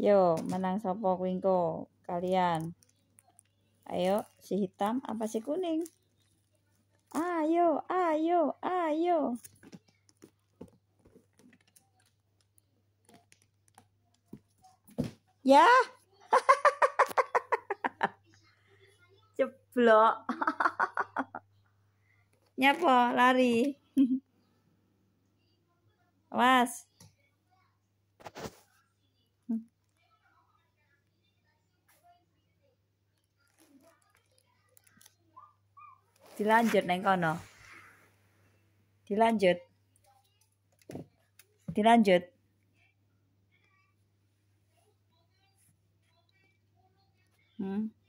Yo, menang sopo kuingko kalian. Ayo, si hitam apa si kuning? Ayo, ayo, ayo. Ya. Ceblok. Nyapa lari. was. dilanjut neng kono dilanjut dilanjut hmm